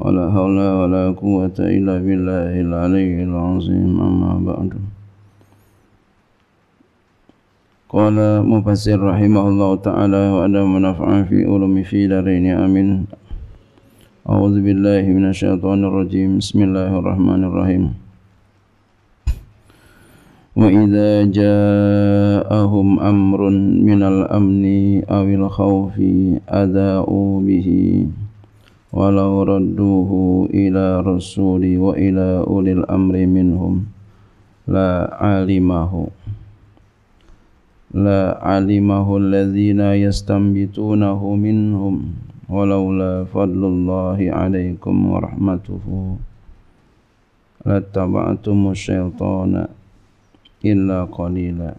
ولا حول ولا قوة إلا بالله العلي العظيم أما بعد قال مفسر رحمه الله تعالى وأدم نفعا في علم في دارين آمين أعوذ بالله من الشيطان الرجيم بسم الله الرحمن الرحيم وإذا جاءهم أمر من الأمن أو الخوف أذاؤوا به ولو ردوه إلى الرسول وإلى أولي الأمر منهم لا علمه لا علمه الذين يستنبطونه منهم ولولا فضل الله عليكم ورحمته لاتبعتم الشيطان إلا قليلاً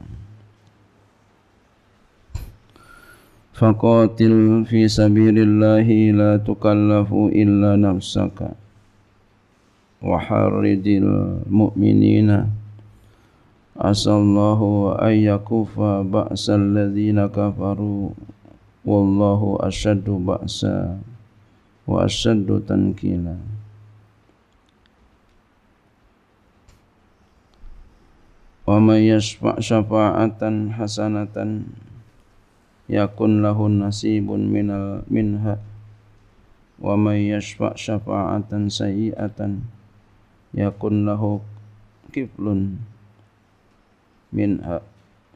فقاتل في سبيل الله لا تكلف إلا نفسك وحرد المؤمنين عسى الله أن يكف بأس الذين كفروا والله أشد بأسا وأشد تنكيلا ومن يشفع شفاعة حسنة yakun lahun nasibun minal minha wa may yashfa' syafa'atan sayyi'atan yakun lahu kiflun minha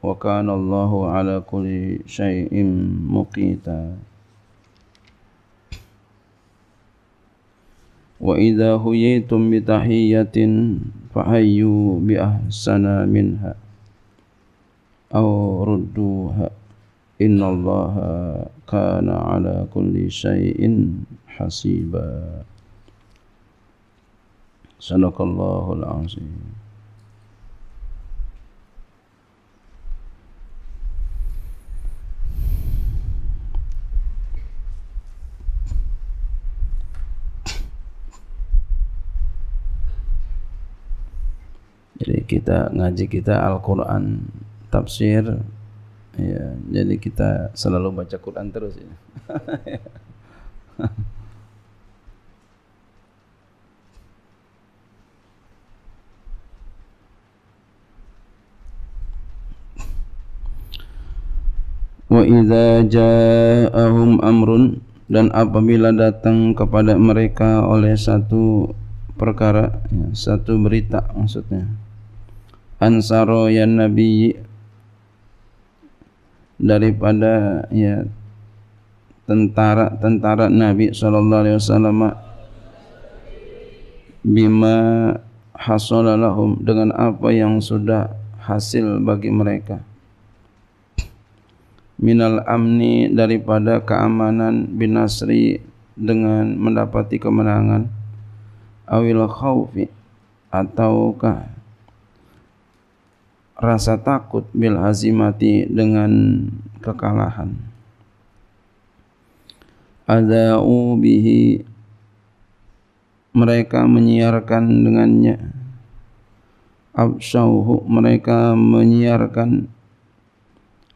wa kana Allahu ala kulli syai'in muqita wa idza huyitum bi tahiyyatin fahayyu bi ahsana minha aw rudduha Inna Allaha kana ala kulli shayin hasiba sadaqallahul azim Jadi kita ngaji kita Al-Quran tafsir Iya, jadi kita selalu baca Quran terus ya. Wa idza ja'ahum amrun dan apabila datang kepada mereka oleh satu perkara ya, satu berita maksudnya ansaro ya nabi daripada ya tentara-tentara Nabi sallallahu alaihi wasallam bima hasala lahum dengan apa yang sudah hasil bagi mereka minal amni daripada keamanan binasri dengan mendapati kemenangan awil khaufi ataukah rasa takut bil azimati dengan kekalahan ada ubihi mereka menyiarkan dengannya absauhu mereka menyiarkan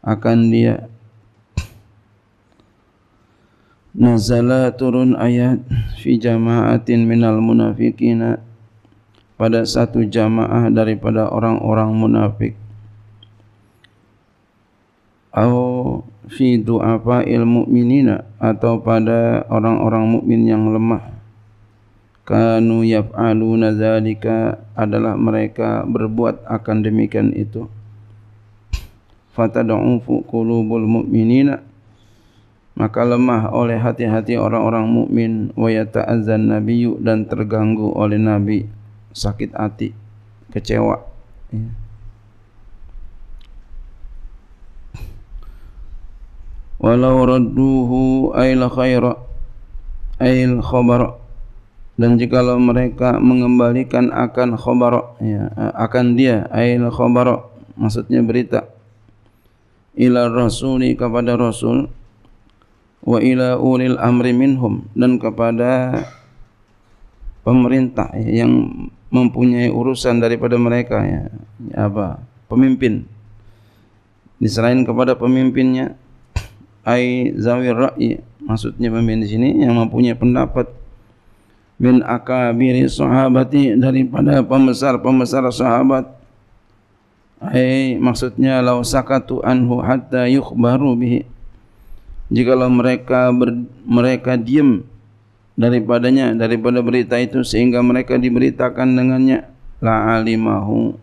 akan dia nazala turun ayat fi jama'atin minal munafiqina pada satu jamaah daripada orang-orang munafik atau fi du'afa il mu'minina atau pada orang-orang mukmin yang lemah kanu yaf'aluna zalika adalah mereka berbuat akan demikian itu fatad'ufu qulubul mu'minina maka lemah oleh hati-hati orang-orang mukmin wa yata'azzan nabiyyu dan terganggu oleh nabi sakit hati, kecewa. Ya. Walau radduhu ayla khaira ayl khabara dan jikalau mereka mengembalikan akan khabara ya, akan dia ayl khabara maksudnya berita ila rasuli kepada rasul wa ila ulil amri minhum dan kepada pemerintah yang mempunyai urusan daripada mereka ya apa pemimpin diserahin kepada pemimpinnya ai zawir ra'i maksudnya pemimpin di sini yang mempunyai pendapat min akabir sahabati daripada pembesar-pembesar sahabat ai maksudnya law sakatu anhu hatta yukhbaru bihi jikalau mereka ber, mereka diam daripadanya daripada berita itu sehingga mereka diberitakan dengannya la alimahu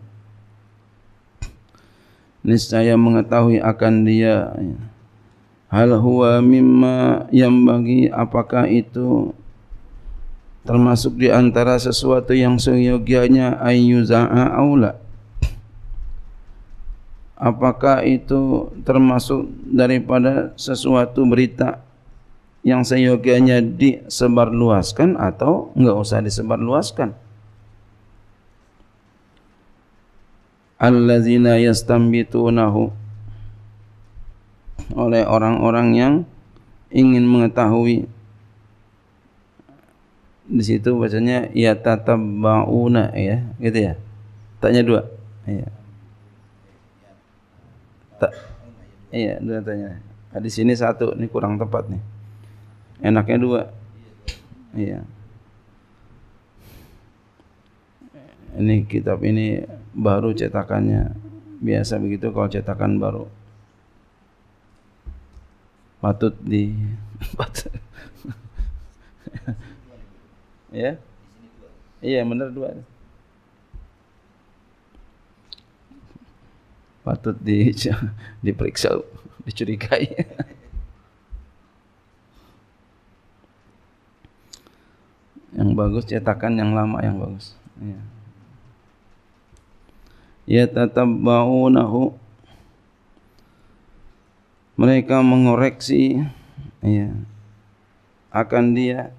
niscaya mengetahui akan dia hal huwa mimma yang bagi apakah itu termasuk di antara sesuatu yang seyogianya ayyuza'a aula apakah itu termasuk daripada sesuatu berita yang seyogianya disebarluaskan atau enggak usah disebarluaskan. Allazina yastambitunahu oleh orang-orang yang ingin mengetahui di situ bacanya ya tatabbauna ya gitu ya tanya dua iya tak iya dua tanya nah, di sini satu ini kurang tepat nih enaknya dua iya ini kitab ini baru cetakannya biasa begitu kalau cetakan baru patut di ya iya benar dua patut di diperiksa dicurigai bagus, cetakan yang lama yang bagus. Ya. nahu. mereka mengoreksi ya, akan dia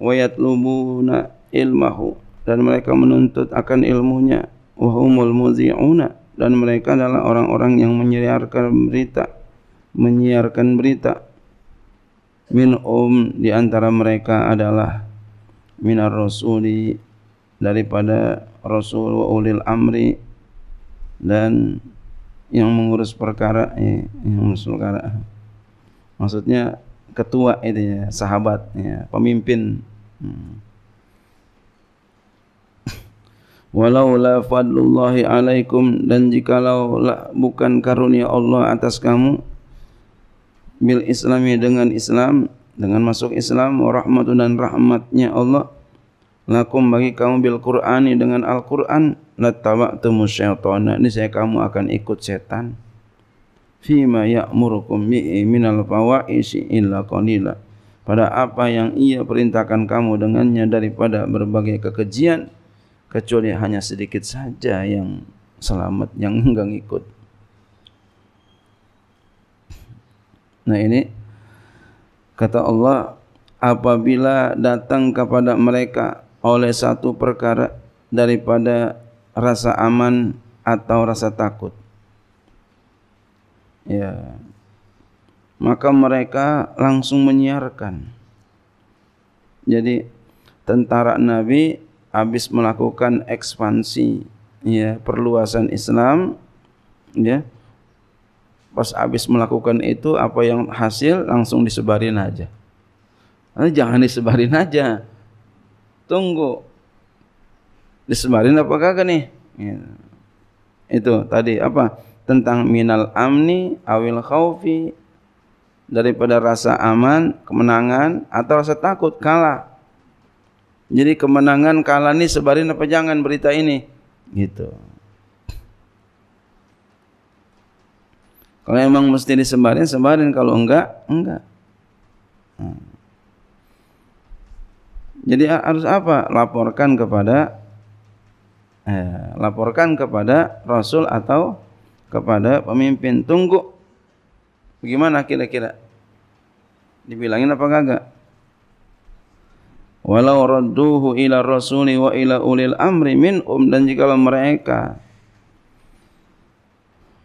wayat lubuna ilmahu dan mereka menuntut akan ilmunya wahumul muzi'una dan mereka adalah orang-orang yang menyiarkan berita menyiarkan berita min um di antara mereka adalah minar rasuli daripada rasul wa ulil amri dan yang mengurus perkara eh, yang mengurus perkara maksudnya ketua itu ya sahabat ya pemimpin hmm. walau la fadlullahi alaikum dan jikalau la, bukan karunia Allah atas kamu bil islami dengan islam dengan masuk Islam warahmatullahi dan rahmatnya Allah lakum bagi kamu bil Qur'ani dengan Al-Qur'an la tawaktum syaitana ini saya kamu akan ikut setan fima ya'murukum bi minal fawaisi illa qalila pada apa yang ia perintahkan kamu dengannya daripada berbagai kekejian kecuali hanya sedikit saja yang selamat yang enggak ikut nah ini Kata Allah, apabila datang kepada mereka oleh satu perkara daripada rasa aman atau rasa takut. Ya. Maka mereka langsung menyiarkan. Jadi tentara Nabi habis melakukan ekspansi ya perluasan Islam ya pas habis melakukan itu apa yang hasil langsung disebarin aja. Nah, jangan disebarin aja. Tunggu. Disebarin apa kagak nih? Iya. Itu tadi apa? Tentang minal amni awil khaufi daripada rasa aman, kemenangan atau rasa takut kalah. Jadi kemenangan kalah nih sebarin apa jangan berita ini? Gitu. Kalau emang mesti disembarin, sembarin. Kalau enggak, enggak. Jadi harus apa? Laporkan kepada eh, laporkan kepada Rasul atau kepada pemimpin. Tunggu. Bagaimana kira-kira? Dibilangin apa enggak? Walau radduhu ila rasuli wa ila ulil amri min um dan jika mereka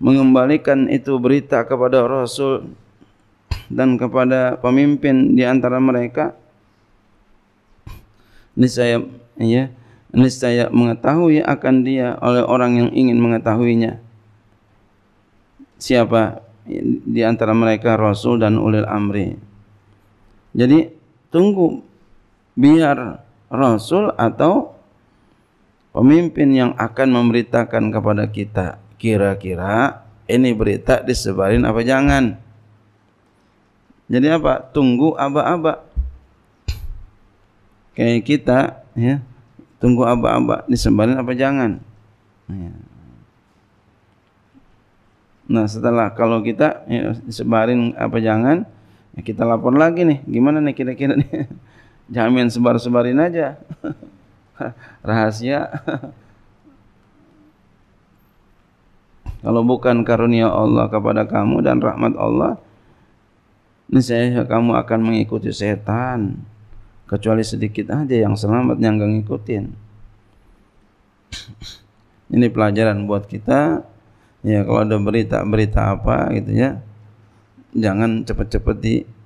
mengembalikan itu berita kepada Rasul dan kepada pemimpin di antara mereka niscaya ya niscaya mengetahui akan dia oleh orang yang ingin mengetahuinya siapa di antara mereka rasul dan ulil amri jadi tunggu biar rasul atau pemimpin yang akan memberitakan kepada kita kira-kira ini berita disebarin apa jangan. Jadi apa? Tunggu aba-aba. Kayak kita ya, tunggu aba-aba disebarin apa jangan. Ya. Nah setelah kalau kita ya, disebarin apa jangan, ya kita lapor lagi nih. Gimana nih kira-kira nih? jamin sebar-sebarin aja. Rahasia. Kalau bukan karunia Allah kepada kamu dan rahmat Allah, niscaya kamu akan mengikuti setan. Kecuali sedikit aja yang selamat yang gak ngikutin. Ini pelajaran buat kita. Ya kalau ada berita-berita apa gitu ya, jangan cepet-cepet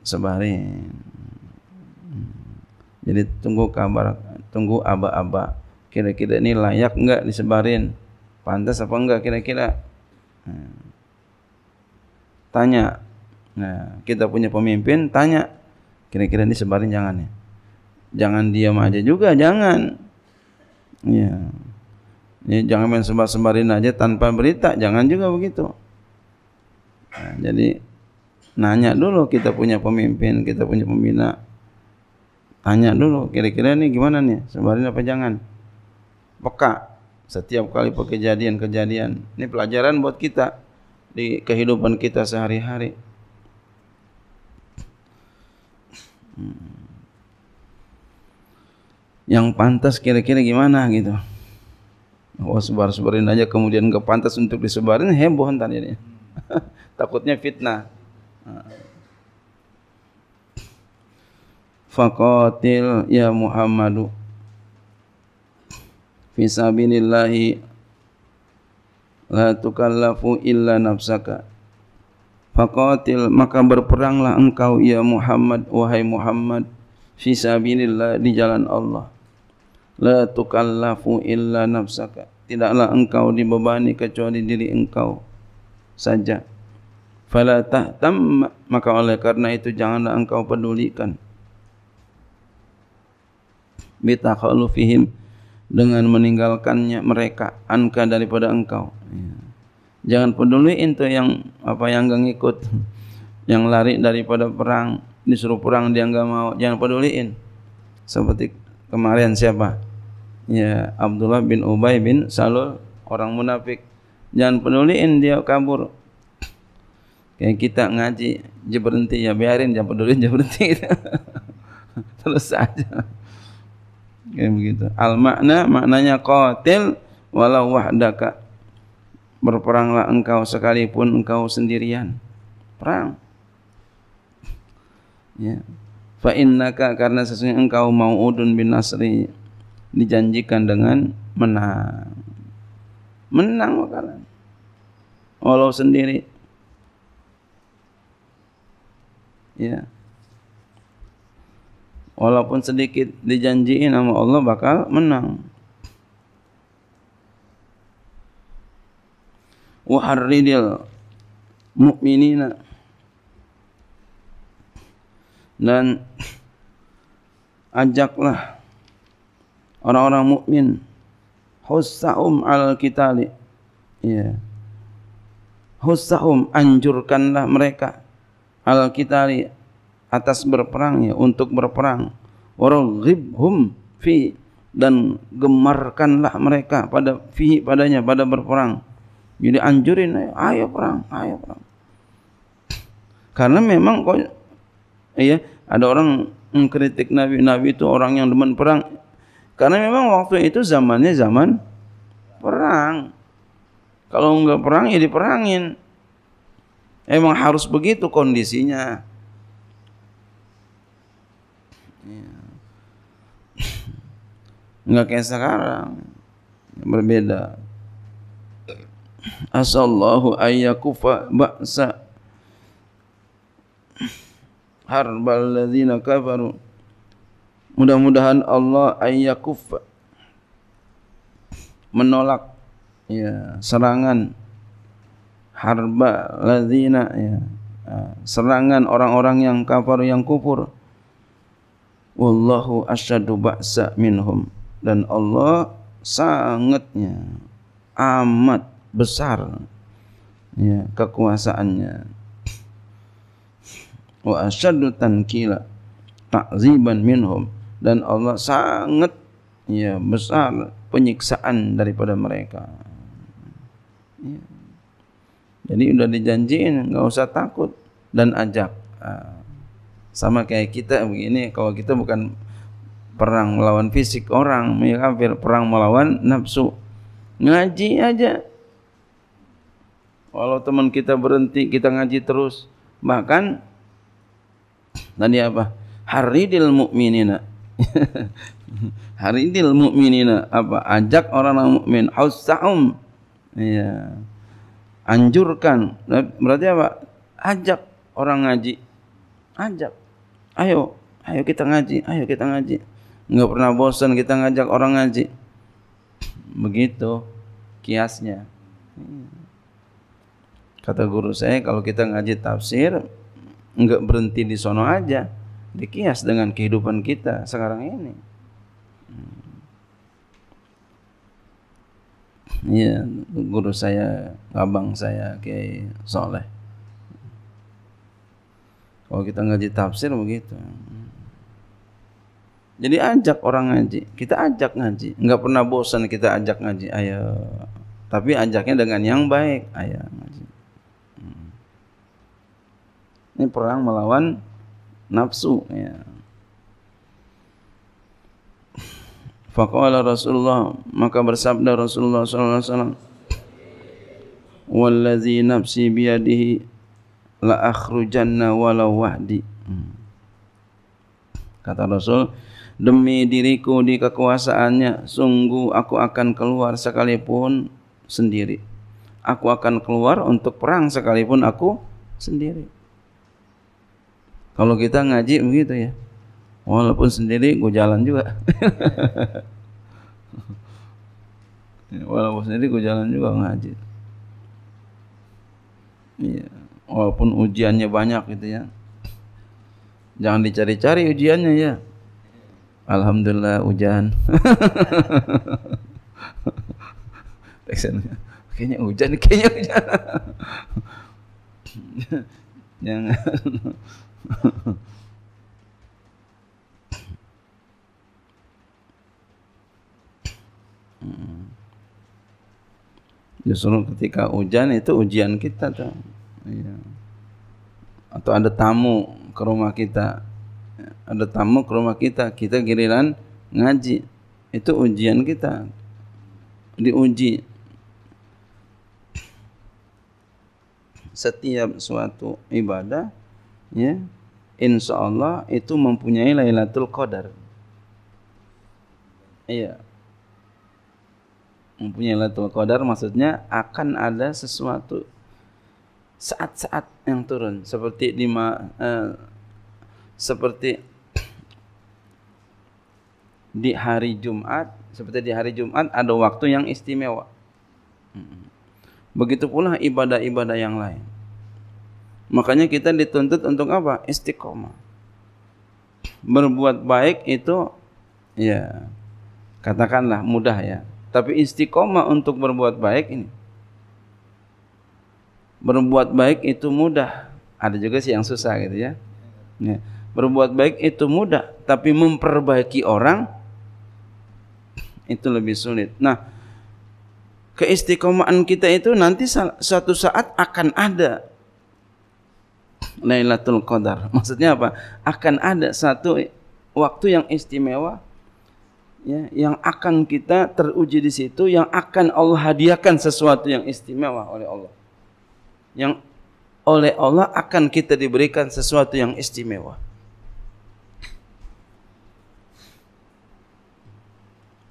disebarin. Jadi tunggu kabar, tunggu aba-aba. Kira-kira ini layak enggak disebarin? Pantas apa enggak kira-kira? Hmm. Tanya. Nah, kita punya pemimpin tanya kira-kira ini sebarin jangan ya. Jangan diam aja juga, jangan. Ya. ya jangan main sembar-sembarin aja tanpa berita, jangan juga begitu. Nah, jadi nanya dulu kita punya pemimpin, kita punya pembina. Tanya dulu kira-kira ini gimana nih, sebarin apa jangan. Peka setiap kali kejadian-kejadian. Ini pelajaran buat kita di kehidupan kita sehari-hari. Hmm. Yang pantas kira-kira gimana gitu. Wah oh, sebar-sebarin aja kemudian gak pantas untuk disebarin heboh ntar ini. Takutnya fitnah. Fakotil ya Muhammadu fi sabilillahi la tukallafu illa nafsaka faqatil maka berperanglah engkau ya Muhammad wahai Muhammad fi sabilillah di jalan Allah la tukallafu illa nafsaka tidaklah engkau dibebani kecuali diri engkau saja fala tahtam maka oleh karena itu janganlah engkau pedulikan bitakhallufihim fihim dengan meninggalkannya mereka anka daripada engkau ya. jangan peduli itu yang apa yang enggak ngikut yang lari daripada perang disuruh perang dia enggak mau jangan peduliin seperti kemarin siapa ya Abdullah bin Ubay bin Salul orang munafik jangan peduliin dia kabur kayak kita ngaji jangan berhenti ya biarin jangan peduliin jangan berhenti terus saja Ya begitu. Al makna maknanya qatil walau wahdaka. Berperanglah engkau sekalipun engkau sendirian. Perang. Ya. Fa innaka karena sesungguhnya engkau mau udun bin nasri dijanjikan dengan menang. Menang kalian. Walau sendiri. Ya. Yeah walaupun sedikit dijanjiin sama Allah bakal menang wahridil mu'minina dan ajaklah orang-orang mukmin hussahum al-kitali ya hussahum anjurkanlah mereka al-kitali atas berperangnya untuk berperang waraghibhum fi dan gemarkanlah mereka pada fihi padanya pada berperang jadi anjurin ayo, ayo perang ayo perang karena memang kok iya ada orang mengkritik nabi nabi itu orang yang demen perang karena memang waktu itu zamannya zaman perang kalau enggak perang ya diperangin emang harus begitu kondisinya Enggak kayak sekarang. Berbeda. Asallahu ayyakufa ba'sa harbal ladzina kafaru. Mudah-mudahan Allah ayyakufa menolak ya serangan harba ladzina ya serangan orang-orang yang kafir yang kufur wallahu asyadu ba'sa minhum dan Allah sangatnya amat besar ya kekuasaannya wa asyaddu tankila ta'ziban minhum dan Allah sangat ya besar penyiksaan daripada mereka ya. jadi udah dijanjiin nggak usah takut dan ajak ah, sama kayak kita begini kalau kita bukan perang melawan fisik orang ya kafir perang melawan nafsu ngaji aja walau teman kita berhenti kita ngaji terus bahkan tadi apa haridil mukminina haridil mukminina apa ajak orang yang mukmin hausaum ya anjurkan berarti apa ajak orang ngaji ajak ayo ayo kita ngaji ayo kita ngaji nggak pernah bosan kita ngajak orang ngaji begitu kiasnya kata guru saya kalau kita ngaji tafsir nggak berhenti di sono aja dikias dengan kehidupan kita sekarang ini Iya, guru saya, abang saya, kayak Soleh. Kalau kita ngaji tafsir begitu. Jadi ajak orang ngaji, kita ajak ngaji. Enggak pernah bosan kita ajak ngaji. Ayo. Tapi ajaknya dengan yang baik. Ayo ngaji. Hmm. Ini perang melawan nafsu ya. Fakohalah Rasulullah, maka bersabda Rasulullah sallallahu alaihi wasallam, "Wallazi nafsi biyadihi la akhrujanna walau wahdi." Hmm. Kata Rasul, Demi diriku di kekuasaannya, sungguh aku akan keluar sekalipun sendiri. Aku akan keluar untuk perang sekalipun aku sendiri. Kalau kita ngaji begitu ya, walaupun sendiri gue jalan juga. walaupun sendiri gue jalan juga ngaji. Iya, walaupun ujiannya banyak gitu ya. Jangan dicari-cari ujiannya ya. Alhamdulillah hujan. kayaknya hujan, kayaknya hujan. Jangan. Justru ketika hujan itu ujian kita tuh. Iya. Atau ada tamu ke rumah kita, ada tamu ke rumah kita, kita giliran ngaji. Itu ujian kita. Diuji. Setiap suatu ibadah ya, insya Allah itu mempunyai Lailatul Qadar. Iya. Mempunyai Lailatul Qadar maksudnya akan ada sesuatu saat-saat yang turun seperti di ma, eh, seperti di hari Jumat, seperti di hari Jumat ada waktu yang istimewa. Begitu pula ibadah-ibadah yang lain. Makanya kita dituntut untuk apa? Istiqomah. Berbuat baik itu ya katakanlah mudah ya. Tapi istiqomah untuk berbuat baik ini berbuat baik itu mudah. Ada juga sih yang susah gitu ya. ya. Berbuat baik itu mudah, tapi memperbaiki orang itu lebih sulit. Nah, keistiqomahan kita itu nanti satu saat akan ada Lailatul Qadar. Maksudnya apa? Akan ada satu waktu yang istimewa ya, yang akan kita teruji di situ, yang akan Allah hadiahkan sesuatu yang istimewa oleh Allah. Yang oleh Allah akan kita diberikan sesuatu yang istimewa.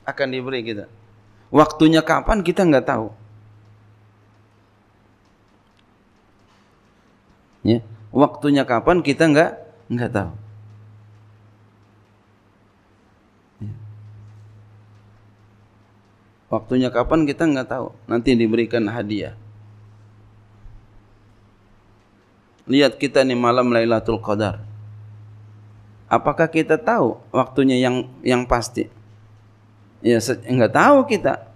akan diberi kita. Waktunya kapan kita nggak tahu. Ya, waktunya kapan kita nggak nggak tahu. Ya. Waktunya kapan kita nggak tahu. Nanti diberikan hadiah. Lihat kita nih malam Lailatul Qadar. Apakah kita tahu waktunya yang yang pasti? ya enggak tahu kita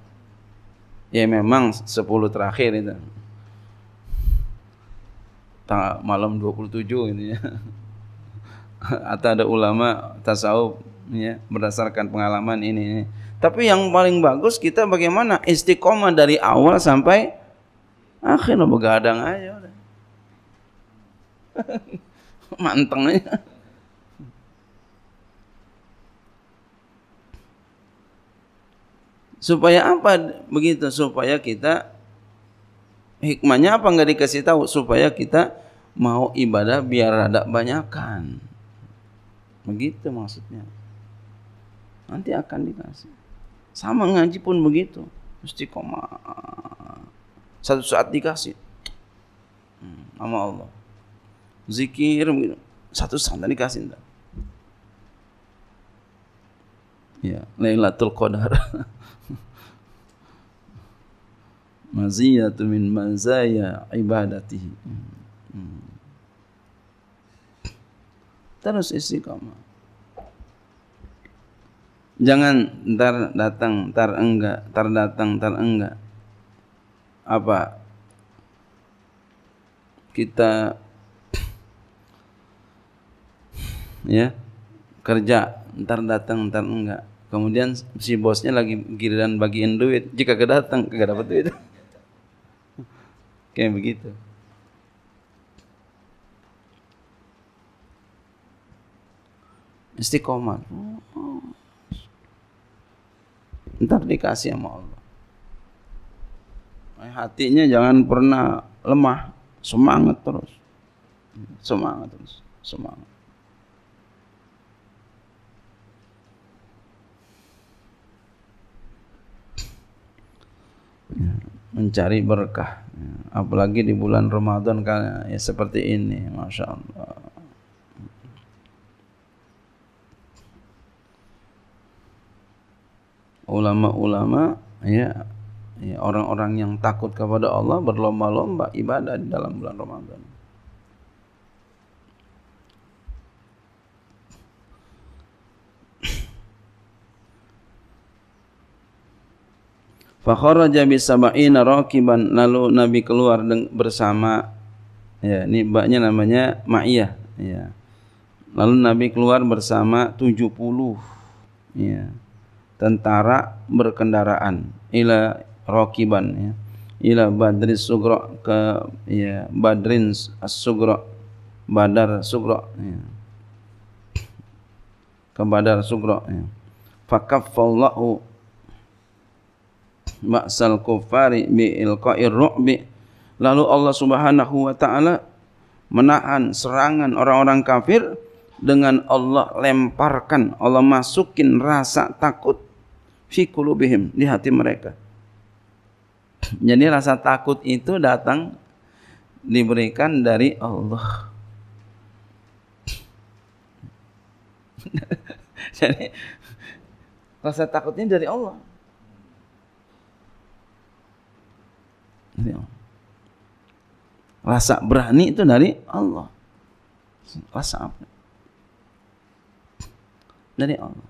ya memang 10 terakhir itu malam 27 ini ya atau ada ulama tasawuf ya berdasarkan pengalaman ini, ini ya. tapi yang paling bagus kita bagaimana istiqomah dari awal sampai akhirnya begadang aja udah. mantengnya Supaya apa begitu? Supaya kita hikmahnya apa nggak dikasih tahu? Supaya kita mau ibadah biar ada banyakkan Begitu maksudnya. Nanti akan dikasih. Sama ngaji pun begitu. Mesti koma. Satu saat dikasih. Hmm, sama Allah. Zikir Satu saat dikasih. Entah. ya Lailatul Qadar maziyatu min manzaya ibadatihi terus istiqamah jangan ntar datang ntar enggak ntar datang ntar enggak apa kita ya kerja ntar datang ntar enggak kemudian si bosnya lagi giliran bagiin duit jika kedatang kagak dapat duit kayak begitu istiqomah ntar dikasih sama Allah hatinya jangan pernah lemah semangat terus semangat terus semangat mencari berkah apalagi di bulan Ramadan kan, ya, seperti ini Masya Allah ulama-ulama ya, ya orang-orang ya, yang takut kepada Allah berlomba-lomba ibadah di dalam bulan Ramadan Fakhoraja bi sab'ina raqiban lalu Nabi keluar bersama ya ini mbaknya namanya Ma'iyah ya. Lalu Nabi keluar bersama 70 ya. Tentara berkendaraan ila raqiban ya. Ila Badrin Sugra ke ya Badrin As-Sugra Badar Sugra ya. Ke Badar Sugra ya. Fakaffallahu ma'sal kufari bi ilqa'ir ru'bi lalu Allah Subhanahu wa taala menahan serangan orang-orang kafir dengan Allah lemparkan Allah masukin rasa takut fi qulubihim di hati mereka jadi rasa takut itu datang diberikan dari Allah jadi rasa takutnya dari Allah Oh. Rasa berani itu dari Allah. Rasa apa? Dari Allah.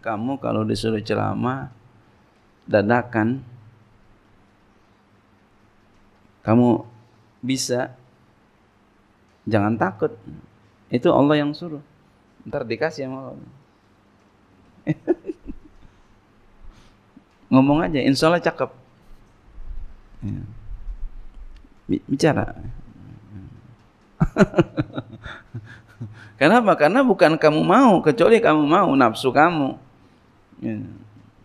Kamu kalau disuruh ceramah dadakan kamu bisa jangan takut. Itu Allah yang suruh. Ntar dikasih sama Allah. ngomong aja insya Allah cakep iya. bicara bicara Kenapa? Karena bukan kamu mau, kecuali kamu mau nafsu kamu. Iya.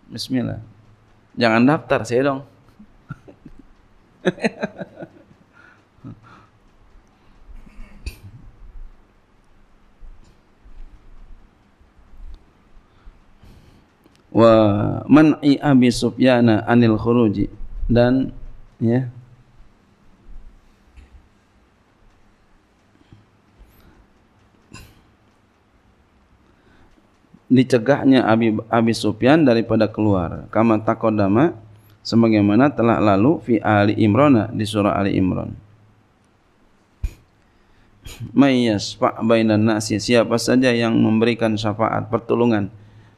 Bismillah. Jangan daftar saya dong. wa man'i Abi sufyana anil khuruji dan ya dicegahnya Abi Abi Sufyan daripada keluar kama takodama sebagaimana telah lalu fi Ali Imran di surah Ali Imran Ma'yas pak bainan nasi siapa saja yang memberikan syafaat pertolongan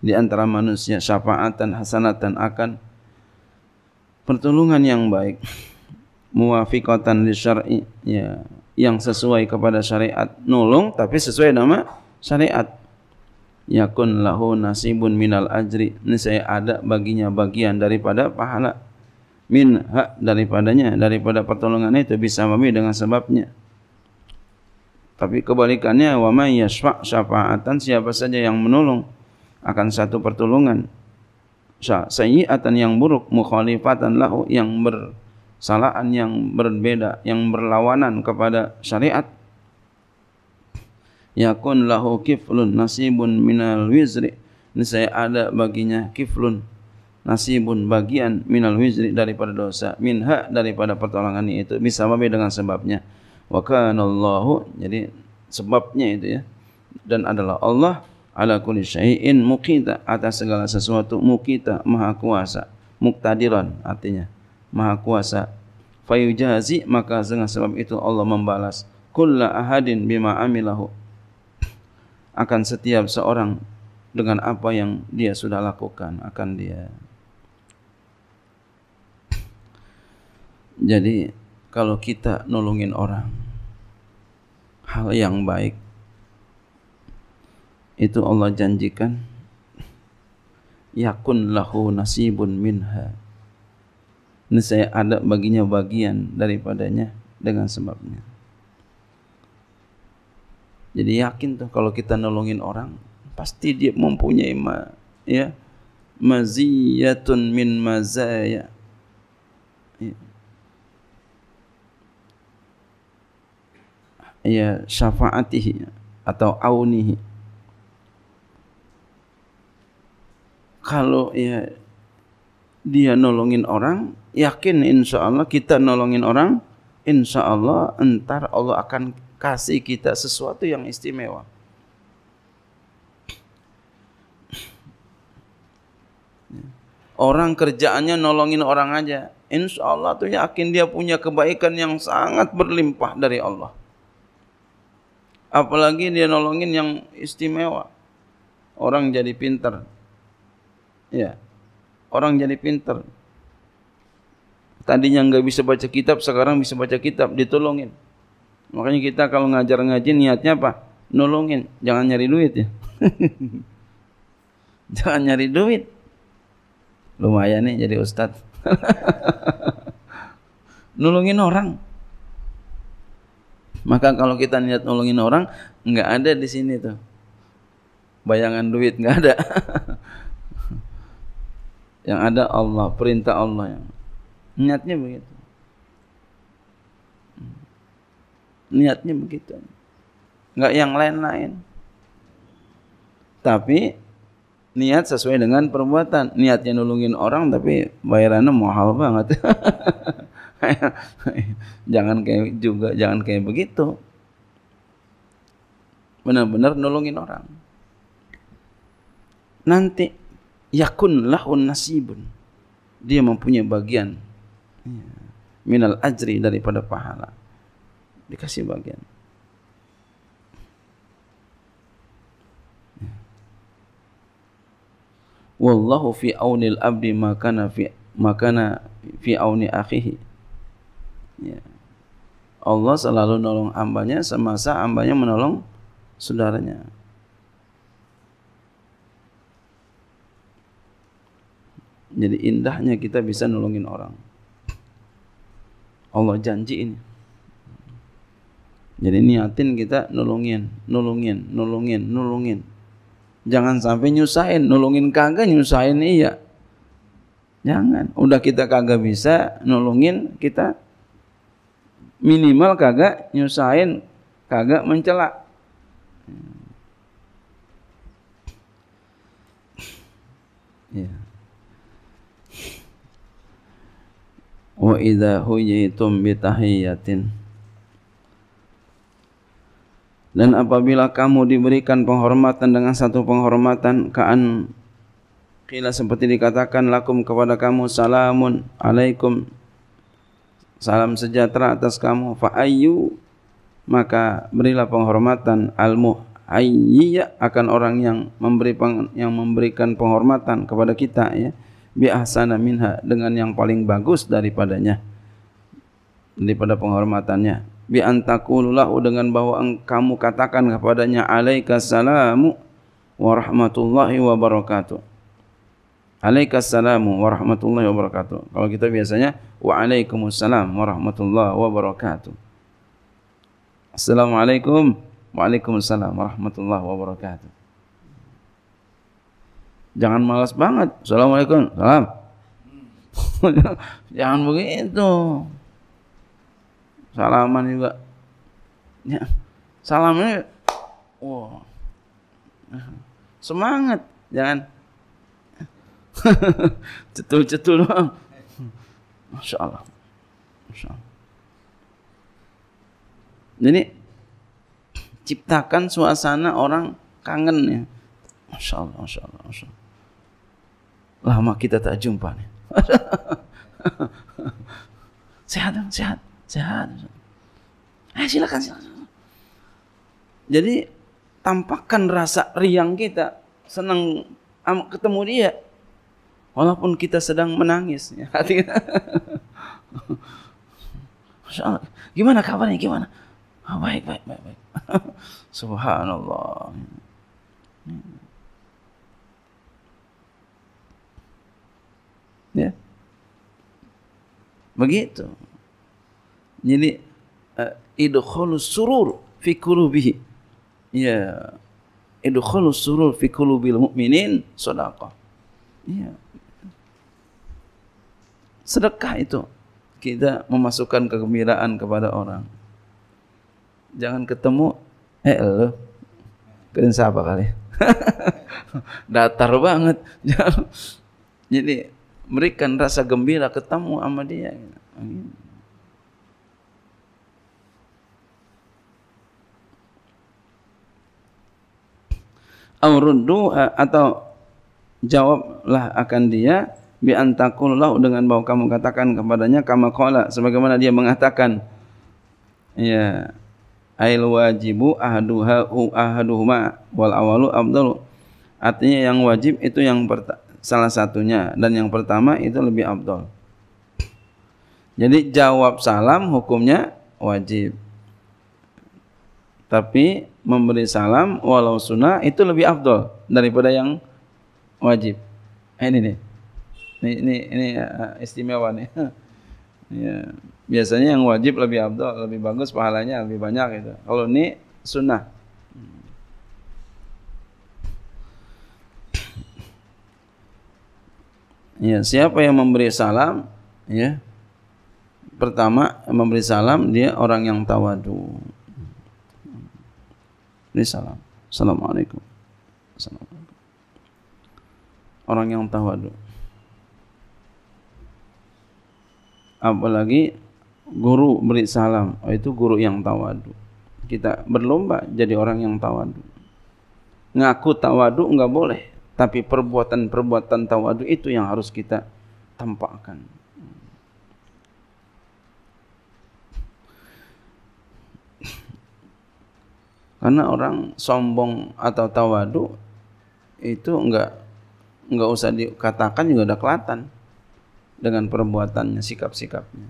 di antara manusia syafaatan hasanatan akan pertolongan yang baik muwafiqatan li syar'i ya yang sesuai kepada syariat nulung tapi sesuai nama syariat yakun lahu nasibun minal ajri ini saya ada baginya bagian daripada pahala min hak daripadanya daripada pertolongan itu bisa mami dengan sebabnya tapi kebalikannya wa may yasfa syafa'atan siapa saja yang menolong akan satu pertolongan. Sayyiatan yang buruk, mukhalifatan lahu yang bersalahan yang berbeda, yang berlawanan kepada syariat. Yakun lahu kiflun nasibun minal wizri. Ini saya ada baginya kiflun nasibun bagian minal wizri daripada dosa. Minha daripada pertolongan ini. itu. Bisa mabih dengan sebabnya. Wa kanallahu. Jadi sebabnya itu ya. Dan adalah Allah. ala kulli syai'in muqita atas segala sesuatu muqita maha kuasa muktadiran artinya maha kuasa fayujazi maka dengan sebab itu Allah membalas kulla ahadin bima amilahu akan setiap seorang dengan apa yang dia sudah lakukan akan dia jadi kalau kita nolongin orang hal yang baik itu Allah janjikan yakun lahu nasibun minha ini saya ada baginya bagian daripadanya dengan sebabnya jadi yakin tuh kalau kita nolongin orang pasti dia mempunyai ma ya maziyatun min mazaya ya. ya syafaatihi atau aunihi kalau ya dia nolongin orang, yakin insya Allah kita nolongin orang, insya Allah entar Allah akan kasih kita sesuatu yang istimewa. Orang kerjaannya nolongin orang aja. Insya Allah tuh yakin dia punya kebaikan yang sangat berlimpah dari Allah. Apalagi dia nolongin yang istimewa. Orang jadi pinter. Ya. Orang jadi pinter. Tadinya nggak bisa baca kitab, sekarang bisa baca kitab, ditolongin. Makanya kita kalau ngajar ngaji niatnya apa? Nolongin, jangan nyari duit ya. jangan nyari duit. Lumayan nih jadi ustadz. nolongin orang. Maka kalau kita niat nolongin orang, nggak ada di sini tuh. Bayangan duit nggak ada. yang ada Allah, perintah Allah yang niatnya begitu. Niatnya begitu. Enggak yang lain-lain. Tapi niat sesuai dengan perbuatan. Niatnya nulungin orang tapi bayarannya mahal banget. jangan kayak juga jangan kayak begitu. Benar-benar nulungin orang. Nanti yakun lahun nasibun. Dia mempunyai bagian ya, minal ajri daripada pahala. Dikasih bagian. Wallahu fi aunil abdi makana fi makana fi auni akhihi. Ya. Allah selalu nolong hambanya semasa ambanya menolong saudaranya. Jadi indahnya kita bisa nolongin orang. Allah janji ini. Jadi niatin kita nolongin, nolongin, nolongin, nolongin. Jangan sampai nyusahin, nolongin kagak nyusahin iya. Jangan, udah kita kagak bisa nolongin kita minimal kagak nyusahin, kagak mencela. Ya. Yeah. wa idza huyitum bi dan apabila kamu diberikan penghormatan dengan satu penghormatan kaan kila seperti dikatakan lakum kepada kamu salamun alaikum salam sejahtera atas kamu fa ayyu maka berilah penghormatan al muhayyiyya akan orang yang memberi peng, yang memberikan penghormatan kepada kita ya bi ahsana minha dengan yang paling bagus daripadanya daripada penghormatannya bi antakulahu dengan bahwa kamu katakan kepadanya alaika salamu warahmatullahi wabarakatuh alaika salamu warahmatullahi wabarakatuh kalau kita biasanya wa alaikumussalam warahmatullahi wabarakatuh Assalamualaikum Waalaikumsalam warahmatullahi wabarakatuh Jangan malas banget. Assalamualaikum. Salam. Jangan begitu. Salaman juga. Ya. Salamnya wow. Semangat, jangan cetul-cetul doang. Masya Allah. Masya Allah. Jadi ciptakan suasana orang kangen ya. Masya Allah, Masya Allah, Masya Allah. Lama kita tak jumpa ni. sehat, sehat, sehat. Eh, silakan, silakan. Jadi tampakkan rasa riang kita senang ketemu dia. Walaupun kita sedang menangis ya, hati. Masya Allah. Gimana kabarnya? Gimana? Oh, baik, baik, baik, baik. Subhanallah. Hmm. Begitu. Jadi uh, idkhulu surur fi qulubihi. Ya. Idkhulu surur fi qulubil mu'minin sedekah. Ya. Sedekah itu kita memasukkan kegembiraan kepada orang. Jangan ketemu eh lo. Keren kali? Datar banget. Jadi memberikan rasa gembira ketemu sama dia. Auruddu atau jawablah akan dia bi antakullahu dengan bahwa kamu katakan kepadanya kama qala sebagaimana dia mengatakan ya ail wajibu ahduha ahaduhuma wal awalu abdul artinya yang wajib itu yang salah satunya dan yang pertama itu lebih abdol. Jadi jawab salam hukumnya wajib. Tapi memberi salam walau sunnah itu lebih abdol daripada yang wajib. Eh, ini nih. Ini ini, ini eh, istimewa nih. ya. Biasanya yang wajib lebih abdol, lebih bagus pahalanya lebih banyak itu. Kalau ini sunnah Ya, siapa yang memberi salam, ya. Pertama memberi salam dia orang yang tawadu. Ini salam. Assalamualaikum. Assalamualaikum. Orang yang tawadu. Apalagi guru beri salam, oh, itu guru yang tawadu. Kita berlomba jadi orang yang tawadu. Ngaku tawadu enggak boleh. Tapi perbuatan-perbuatan tawadu itu yang harus kita tampakkan. Karena orang sombong atau tawadu itu enggak enggak usah dikatakan juga udah kelihatan dengan perbuatannya, sikap-sikapnya.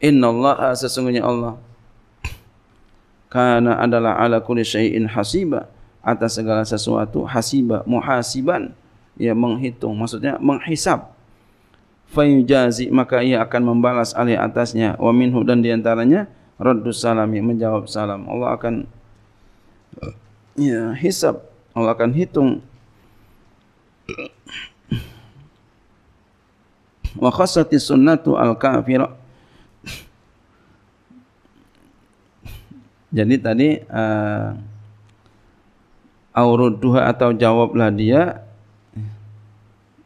Inna Allah sesungguhnya Allah karena adalah ala kulli syai'in hasiba atas segala sesuatu hasiba muhasiban ya menghitung maksudnya menghisab fayujazi maka ia akan membalas alih atasnya wa minhu dan diantaranya raddus salami menjawab salam Allah akan ya hisab Allah akan hitung wa khassati sunnatu al kafir jadi tadi uh, auruduha atau jawablah dia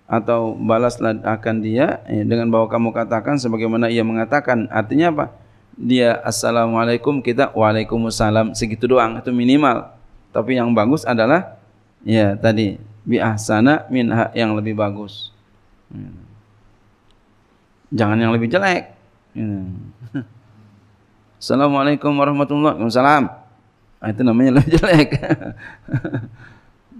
atau balaslah akan dia ya, dengan bahwa kamu katakan sebagaimana ia mengatakan artinya apa dia assalamualaikum kita waalaikumsalam segitu doang itu minimal tapi yang bagus adalah ya tadi bi ahsana minha yang lebih bagus hmm. jangan yang lebih jelek hmm. assalamualaikum warahmatullahi wabarakatuh Nah, itu namanya lebih jelek.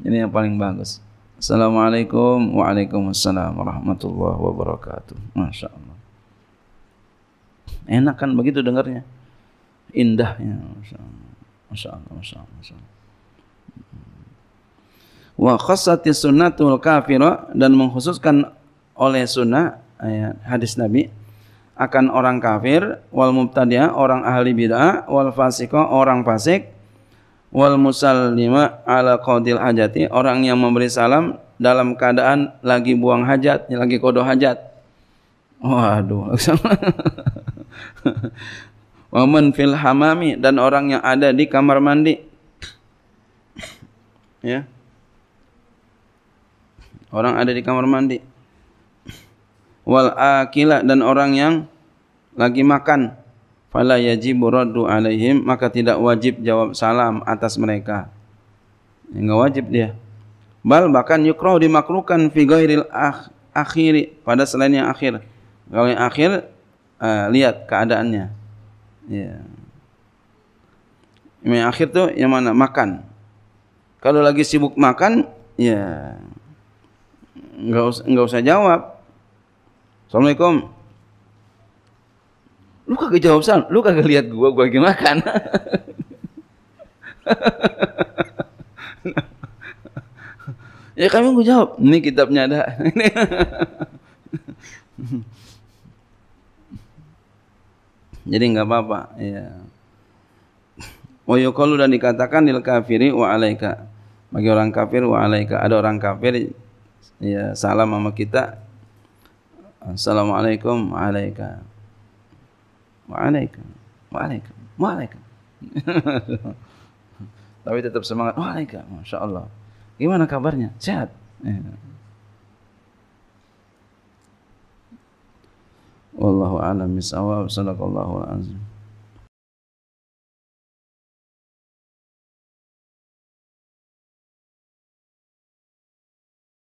Ini yang paling bagus. Assalamualaikum Waalaikumsalam Warahmatullahi Wabarakatuh Masya Allah Enak kan begitu dengarnya Indahnya Masya Allah Masya Allah, Masya Allah, Masya Allah. Wa khassati sunnatul kafira Dan mengkhususkan oleh sunnah ayat, eh, Hadis Nabi Akan orang kafir Wal mubtadi'ah orang ahli bid'ah Wal fasiko orang fasik wal musallima ala qadil hajati orang yang memberi salam dalam keadaan lagi buang hajat lagi kodo hajat waduh waman fil hamami dan orang yang ada di kamar mandi ya orang ada di kamar mandi wal akila dan orang yang lagi makan fala yajib raddu alaihim maka tidak wajib jawab salam atas mereka enggak wajib dia bal bahkan yukrah dimakruhkan fi ghairil pada selain yang akhir kalau yang akhir uh, lihat keadaannya ya yeah. yang akhir tuh yang mana makan kalau lagi sibuk makan ya yeah. enggak usah enggak usah jawab Assalamualaikum Lu kagak jawab sal, lu kagak lihat gua, gua lagi makan. ya kami gua jawab, ini kitabnya ada. Jadi nggak apa-apa. Ya. Wa dan dikatakan lil kafiri wa alaika. Bagi orang kafir wa alaika. Ada orang kafir ya salam sama kita. Assalamualaikum alaika. Waalaikum. Waalaikum. Waalaikum. Tapi tetap semangat. Waalaikum. Masya Allah. Gimana kabarnya? Sehat. Wallahu a'lam bisawab. Sallallahu alaihi wasallam.